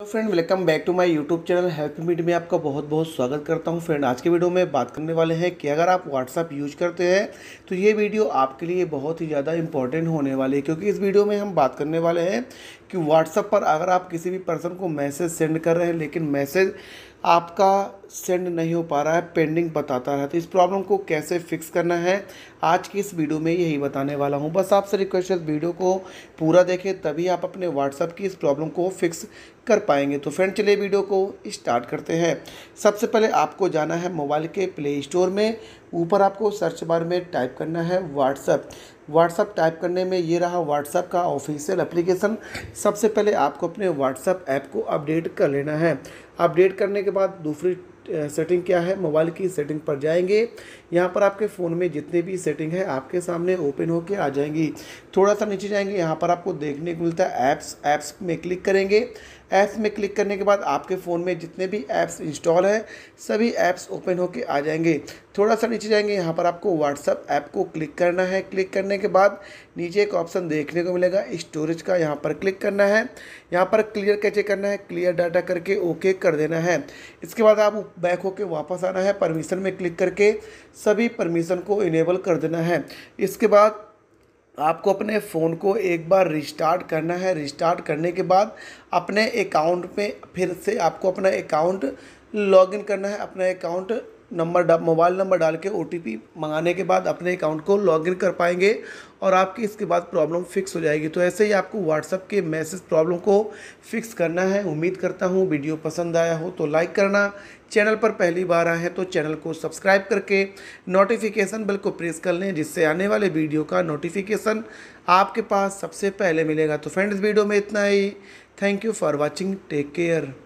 hello friend welcome back to my YouTube channel help meet में आपका बहुत बहुत स्वागत करता हूं फ्रेंड आज के वीडियो में बात करने वाले हैं कि अगर आप व्हाट्सअप यूज करते हैं तो ये वीडियो आपके लिए बहुत ही ज़्यादा इंपॉर्टेंट होने वाली है क्योंकि इस वीडियो में हम बात करने वाले हैं कि व्हाट्सअप पर अगर आप किसी भी पर्सन को मैसेज सेंड कर रहे हैं लेकिन मैसेज आपका सेंड नहीं हो पा रहा है पेंडिंग बताता है तो इस प्रॉब्लम को कैसे फिक्स करना है आज की इस वीडियो में यही बताने वाला हूं बस आपसे रिक्वेस्ट है वीडियो को पूरा देखें तभी आप अपने व्हाट्सअप की इस प्रॉब्लम को फिक्स कर पाएंगे तो फ्रेंड चलिए वीडियो को स्टार्ट करते हैं सबसे पहले आपको जाना है मोबाइल के प्ले स्टोर में ऊपर आपको सर्च बार में टाइप करना है व्हाट्सअप व्हाट्सअप टाइप करने में ये रहा व्हाट्सअप का ऑफिशियल एप्लीकेशन सबसे पहले आपको अपने व्हाट्सअप ऐप को अपडेट कर लेना है अपडेट करने के बाद दूसरी सेटिंग क्या है मोबाइल की सेटिंग पर जाएंगे यहाँ पर आपके फ़ोन में जितने भी सेटिंग है आपके सामने ओपन होकर आ जाएंगी थोड़ा सा नीचे जाएंगे यहाँ पर आपको देखने को मिलता है ऐप्स ऐप्स में क्लिक करेंगे ऐप्स में क्लिक करने के बाद आपके फ़ोन में जितने भी ऐप्स इंस्टॉल है सभी ऐप्स ओपन होकर आ जाएंगे थोड़ा सा नीचे जाएंगे यहाँ पर आपको व्हाट्सअप ऐप को क्लिक करना है क्लिक करने के बाद नीचे एक ऑप्शन देखने को मिलेगा स्टोरेज का यहाँ पर क्लिक करना है यहाँ पर क्लियर कैसे करना है क्लियर डाटा करके ओके कर देना है इसके बाद आप बैक होकर वापस आना है परमिशन में क्लिक करके सभी परमिशन को इनेबल कर देना है इसके बाद आपको अपने फ़ोन को एक बार रिस्टार्ट करना है रिस्टार्ट करने के बाद अपने अकाउंट में फिर से आपको अपना अकाउंट लॉगिन करना है अपना अकाउंट नंबर मोबाइल नंबर डाल के ओ मंगाने के बाद अपने अकाउंट को लॉगिन कर पाएंगे और आपकी इसके बाद प्रॉब्लम फिक्स हो जाएगी तो ऐसे ही आपको व्हाट्सअप के मैसेज प्रॉब्लम को फिक्स करना है उम्मीद करता हूँ वीडियो पसंद आया हो तो लाइक करना चैनल पर पहली बार आए हैं तो चैनल को सब्सक्राइब करके नोटिफिकेशन बिल को प्रेस कर लें जिससे आने वाले वीडियो का नोटिफिकेशन आपके पास सबसे पहले मिलेगा तो फ्रेंड्स वीडियो में इतना ही thank you for watching take care